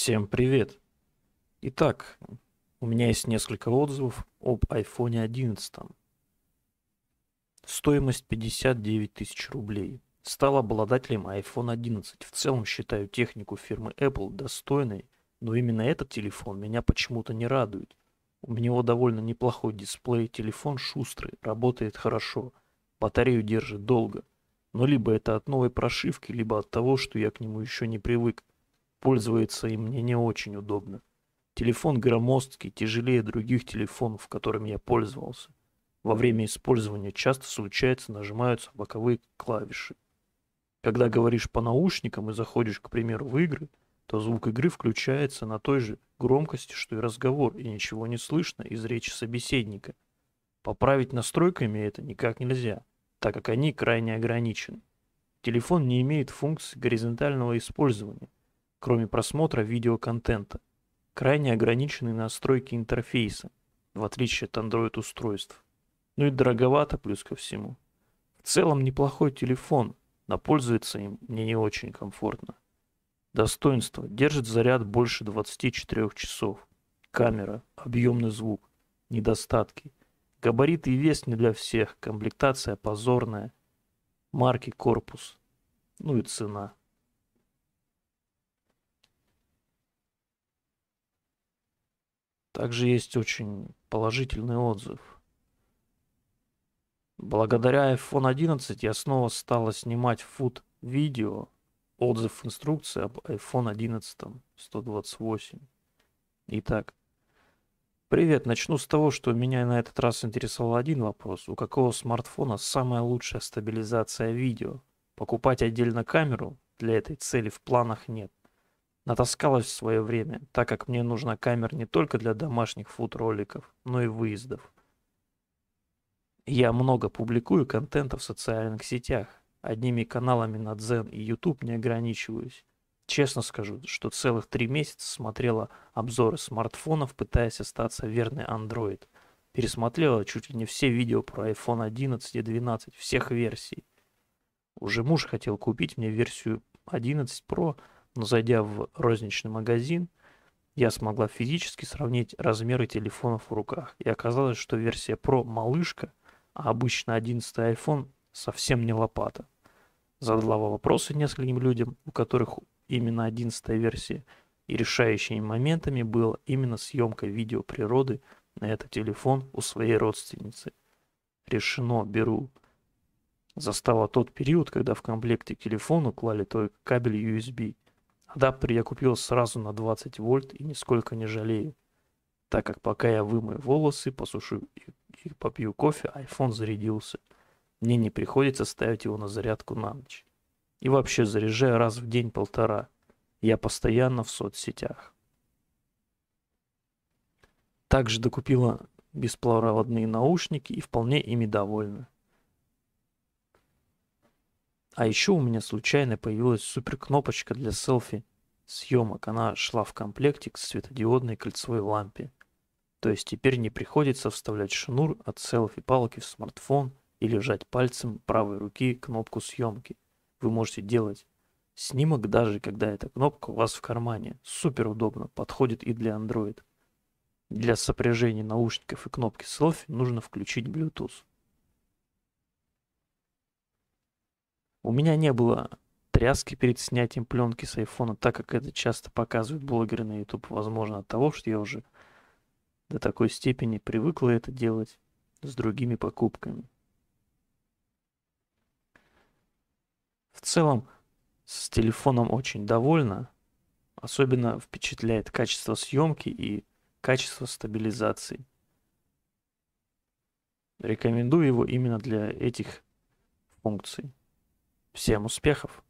Всем привет! Итак, у меня есть несколько отзывов об iPhone 11. Стоимость 59 тысяч рублей. Стал обладателем iPhone 11. В целом считаю технику фирмы Apple достойной, но именно этот телефон меня почему-то не радует. У него довольно неплохой дисплей, телефон шустрый, работает хорошо, батарею держит долго. Но либо это от новой прошивки, либо от того, что я к нему еще не привык. Пользоваться им мне не очень удобно. Телефон громоздкий, тяжелее других телефонов, которыми я пользовался. Во время использования часто случается нажимаются боковые клавиши. Когда говоришь по наушникам и заходишь, к примеру, в игры, то звук игры включается на той же громкости, что и разговор, и ничего не слышно из речи собеседника. Поправить настройками это никак нельзя, так как они крайне ограничены. Телефон не имеет функции горизонтального использования – кроме просмотра видеоконтента. Крайне ограниченные настройки интерфейса, в отличие от Android-устройств. Ну и дороговато плюс ко всему. В целом неплохой телефон, но пользуется им мне не очень комфортно. Достоинство. Держит заряд больше 24 часов. Камера. Объемный звук. Недостатки. Габариты и вес не для всех. Комплектация позорная. Марки, корпус. Ну и цена. Также есть очень положительный отзыв. Благодаря iPhone 11 я снова стала снимать фуд видео. Отзыв инструкции об iPhone 11 128. Итак, привет. Начну с того, что меня на этот раз интересовал один вопрос. У какого смартфона самая лучшая стабилизация видео? Покупать отдельно камеру для этой цели в планах нет. Натаскалась в свое время, так как мне нужна камера не только для домашних фуд-роликов, но и выездов. Я много публикую контента в социальных сетях. Одними каналами на Дзен и YouTube не ограничиваюсь. Честно скажу, что целых три месяца смотрела обзоры смартфонов, пытаясь остаться верной Android. Пересмотрела чуть ли не все видео про iPhone 11 и 12 всех версий. Уже муж хотел купить мне версию 11 Pro, но зайдя в розничный магазин, я смогла физически сравнить размеры телефонов в руках. И оказалось, что версия Pro малышка, а обычно 11 iPhone совсем не лопата. Задала вопросы нескольким людям, у которых именно 11 версия, и решающими моментами была именно съемка видео природы на этот телефон у своей родственницы. Решено, беру. Застала тот период, когда в комплекте к телефону клали только кабель USB – Адаптер я купил сразу на 20 вольт и нисколько не жалею, так как пока я вымою волосы, посушу и попью кофе, iPhone зарядился. Мне не приходится ставить его на зарядку на ночь. И вообще заряжаю раз в день-полтора. Я постоянно в соцсетях. Также докупила беспроводные наушники и вполне ими довольна. А еще у меня случайно появилась супер кнопочка для селфи съемок. Она шла в комплекте к светодиодной кольцевой лампе. То есть теперь не приходится вставлять шнур от селфи-палки в смартфон или жать пальцем правой руки кнопку съемки. Вы можете делать снимок даже когда эта кнопка у вас в кармане. Супер удобно, подходит и для Android. Для сопряжения наушников и кнопки селфи нужно включить Bluetooth. У меня не было тряски перед снятием пленки с айфона, так как это часто показывают блогеры на YouTube. Возможно, от того, что я уже до такой степени привыкла это делать с другими покупками. В целом, с телефоном очень довольна. Особенно впечатляет качество съемки и качество стабилизации. Рекомендую его именно для этих функций. Всем успехов!